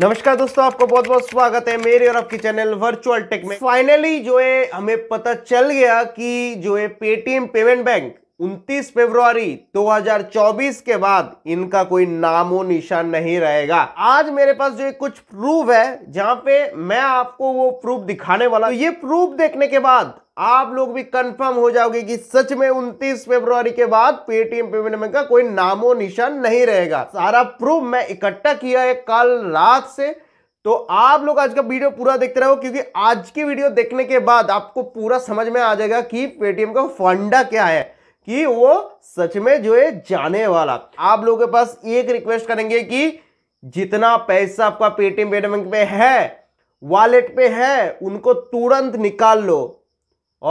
नमस्कार दोस्तों आपका बहुत बहुत स्वागत है मेरे और आपके चैनल वर्चुअल टेक में फाइनली जो है हमें पता चल गया कि जो है पेटीएम पेमेंट बैंक 29 फरवरी 2024 के बाद इनका कोई नामो निशान नहीं रहेगा आज मेरे पास जो कुछ प्रूफ है जहां पे मैं आपको वो प्रूफ दिखाने वाला तो ये प्रूफ देखने के बाद आप लोग भी कंफर्म हो जाओगे कि सच में 29 फरवरी के बाद पेटीएम पेमेंट बैंक का कोई नामो निशान नहीं रहेगा सारा प्रूफ मैं इकट्ठा किया है कल रात से तो आप लोग आज का वीडियो पूरा देखते रहो क्योंकि आज की वीडियो देखने के बाद आपको पूरा समझ में आ जाएगा कि पेटीएम का फंडा क्या है कि वो सच में जो है जाने वाला आप लोगों के पास एक रिक्वेस्ट करेंगे कि जितना पैसा आपका पेटीएम पेटीएम बैंक पे है वॉलेट पे है उनको तुरंत निकाल लो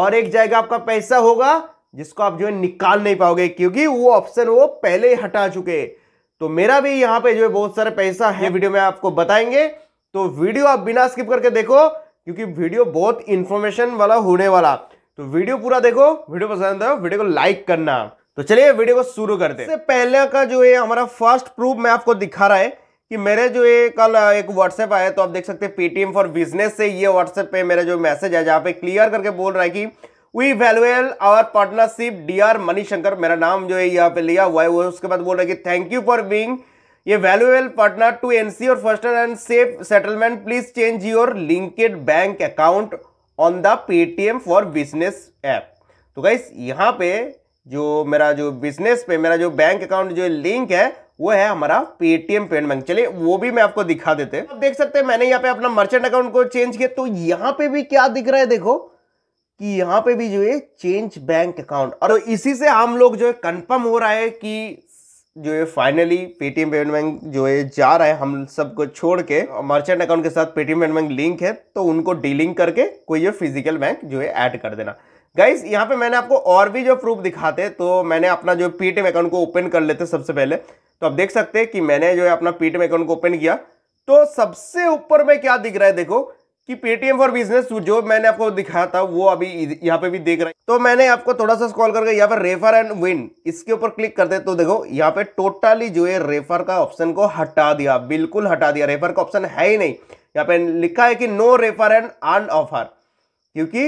और एक जगह आपका पैसा होगा जिसको आप जो है निकाल नहीं पाओगे क्योंकि वो ऑप्शन वो पहले ही हटा चुके तो मेरा भी यहाँ पे जो है बहुत सारे पैसा है वीडियो में आपको बताएंगे तो वीडियो आप बिना स्किप करके देखो क्योंकि वीडियो बहुत इंफॉर्मेशन वाला होने वाला तो वीडियो पूरा देखो वीडियो पसंद आए वीडियो को लाइक करना तो चलिए वीडियो को शुरू करते हैं पहले का जो है हमारा फर्स्ट प्रूफ मैं आपको दिखा रहा है कि मेरे जो ये कल एक व्हाट्सएप आया तो आप देख सकते हैं पेटीएम फॉर बिजनेस से ये व्हाट्सएप पे मेरा जो मैसेज है जहाँ पे क्लियर करके बोल रहा है कि वी वैल्यूएल our partnership D R Manishankar मेरा नाम जो है यहाँ पे लिया हुआ है वो उसके बाद बोल रहा है कि थैंक यू फॉर बींग ये वैल्यूएल पार्टनर टू एनसी और first and safe settlement please change your linked bank account on the Paytm for business app तो गाइस यहाँ पे जो मेरा जो बिजनेस पे मेरा जो बैंक अकाउंट जो लिंक है वो है हमारा पेटीएम पेमेंट बैंक चलिए वो भी मैं आपको दिखा देते हैं आप देख सकते हैं मैंने यहाँ पे अपना मर्चेंट अकाउंट को चेंज किया तो यहाँ पे भी क्या दिख रहा है देखो कि यहाँ पे भी जो है चेंज बैंक अकाउंट और इसी से हम लोग जो है कंफर्म हो रहा है कि जो है फाइनली पेटीएम पेमेंट बैंक जो है जा रहा है हम सबको छोड़ के मर्चेंट अकाउंट के साथ पेटीएम पेमेंट बैंक लिंक है तो उनको डीलिंक करके कोई ये फिजिकल बैंक जो है ऐड कर देना गाइस यहाँ पे मैंने आपको और भी जो प्रूफ दिखाते तो मैंने अपना जो पेटीएम अकाउंट को ओपन कर लेते सबसे पहले तो आप देख सकते हैं कि मैंने जो है अपना पेटीएम अकाउंट को ओपन किया तो सबसे ऊपर में क्या दिख रहा है देखो कि पेटीएम फॉर बिजनेस जो मैंने आपको दिखाया था वो अभी यहाँ पे भी देख रहे हैं तो मैंने आपको थोड़ा सा स्क्रॉल करके यहाँ पर रेफर एंड विन इसके ऊपर क्लिक करते तो देखो यहाँ पे टोटली जो है रेफर का ऑप्शन को हटा दिया बिल्कुल हटा दिया रेफर का ऑप्शन है ही नहीं यहाँ पे लिखा है कि no refer and earn offer क्योंकि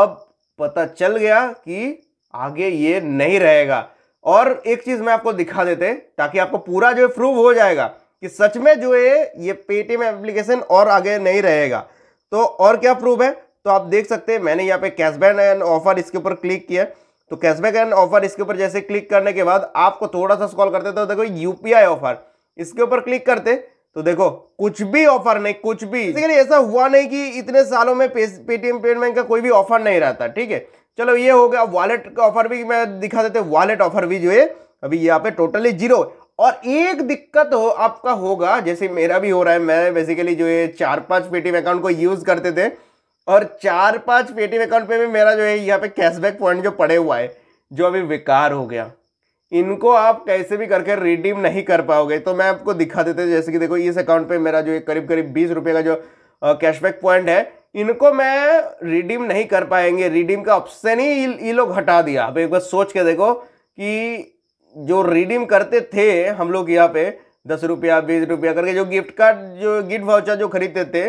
अब पता चल गया कि आगे ये नहीं रहेगा और एक चीज मैं आपको दिखा देते ताकि आपको पूरा जो है प्रूव हो जाएगा कि सच में जो है ये पेटीएम एप्लीकेशन और आगे नहीं रहेगा तो और क्या प्रूफ है तो आप देख सकते हैं मैंने यहाँ पे कैशबैक एंड ऑफर इसके ऊपर क्लिक किया तो कैशबैक एंड ऑफर इसके ऊपर जैसे क्लिक करने के बाद आपको थोड़ा सा स्कॉल करते तो देखो यूपीआई ऑफर इसके ऊपर क्लिक करते तो देखो कुछ भी ऑफर नहीं कुछ भी लेकिन ऐसा हुआ नहीं कि इतने सालों में पेटीएम पेमेंट का कोई भी ऑफर नहीं रहता ठीक है चलो ये हो गया वॉलेट का ऑफर भी मैं दिखा देते वॉलेट ऑफर भी जो है अभी यहाँ पे टोटली जीरो और एक दिक्कत हो आपका होगा जैसे मेरा भी हो रहा है मैं बेसिकली जो ये चार पांच पेटीएम अकाउंट को यूज़ करते थे और चार पांच पेटीएम अकाउंट पे भी मेरा जो है यहाँ पे कैशबैक पॉइंट जो पड़े हुआ है जो अभी बेकार हो गया इनको आप कैसे भी करके रिडीम नहीं कर पाओगे तो मैं आपको दिखा देते जैसे कि देखो इस अकाउंट पर मेरा जो है करीब करीब बीस रुपये का जो कैशबैक पॉइंट है इनको मैं रिडीम नहीं कर पाएंगे रिडीम का ऑप्शन ही ये लोग हटा दिया आप एक बार सोच के देखो कि जो रिडीम करते थे हम लोग यहाँ पे दस रुपया बीस रुपया करके जो गिफ्ट कार्ड जो गिफ्ट वाउचर जो खरीदते थे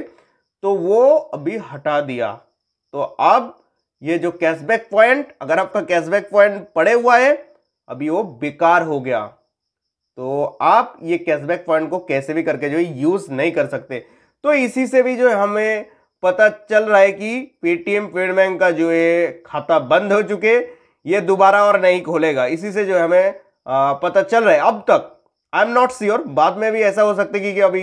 तो वो अभी हटा दिया तो अब ये जो कैशबैक पॉइंट अगर आपका कैशबैक पॉइंट पड़े हुआ है अभी वो बेकार हो गया तो आप ये कैशबैक पॉइंट को कैसे भी करके जो यूज़ नहीं कर सकते तो इसी से भी जो है हमें पता चल रहा है कि पेटीएम पेड बैंक का जो है खाता बंद हो चुके ये दोबारा और नहीं खोलेगा इसी से जो है हमें पता चल रहा है अब तक आई एम नॉट श्योर बाद में भी ऐसा हो सकता है कि अभी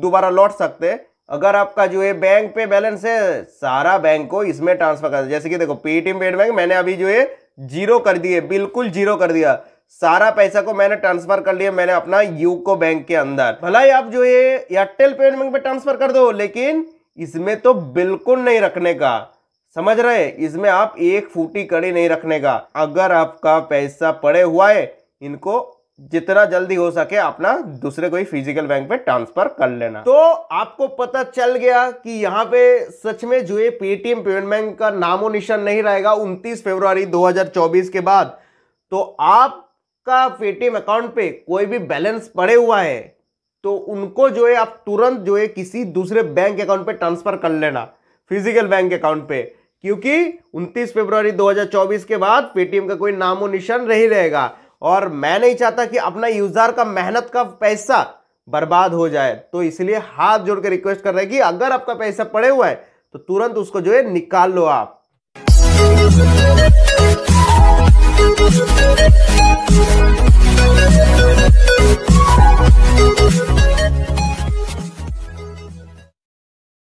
दोबारा लौट सकते अगर आपका जो है बैंक पे बैलेंस है सारा बैंक को इसमें ट्रांसफर कर जैसे कि देखो पेटीएम पेड बैंक मैंने अभी जो है जीरो कर दिए बिल्कुल जीरो कर दिया सारा पैसा को मैंने ट्रांसफर कर लिया मैंने अपना यूको बैंक के अंदर भला आप जो है एयरटेल पेमेंट बैंक पे ट्रांसफर कर दो लेकिन इसमें तो बिल्कुल नहीं रखने का समझ रहे इसमें आप एक फूटी कड़ी नहीं रखने का अगर आपका पैसा पड़े हुआ है इनको जितना जल्दी हो सके अपना दूसरे कोई फिजिकल बैंक में ट्रांसफर कर लेना तो आपको पता चल गया कि यहाँ पे सच में जो ये पेटीएम पेमेंट बैंक का नामो निशान नहीं रहेगा 29 फरवरी 2024 के बाद तो आपका पेटीएम अकाउंट पे कोई भी बैलेंस पड़े हुआ है तो उनको जो है आप तुरंत जो है किसी दूसरे बैंक अकाउंट पे ट्रांसफर कर लेना फिजिकल बैंक अकाउंट पे क्योंकि 29 फरवरी 2024 के बाद पेटीएम का कोई नामो निशान नहीं रहेगा और मैं नहीं चाहता कि अपना यूजर का मेहनत का पैसा बर्बाद हो जाए तो इसलिए हाथ जोड़ के रिक्वेस्ट कर रहे हैं कि अगर आपका पैसा पड़े हुआ है तो तुरंत उसको जो है निकाल लो आप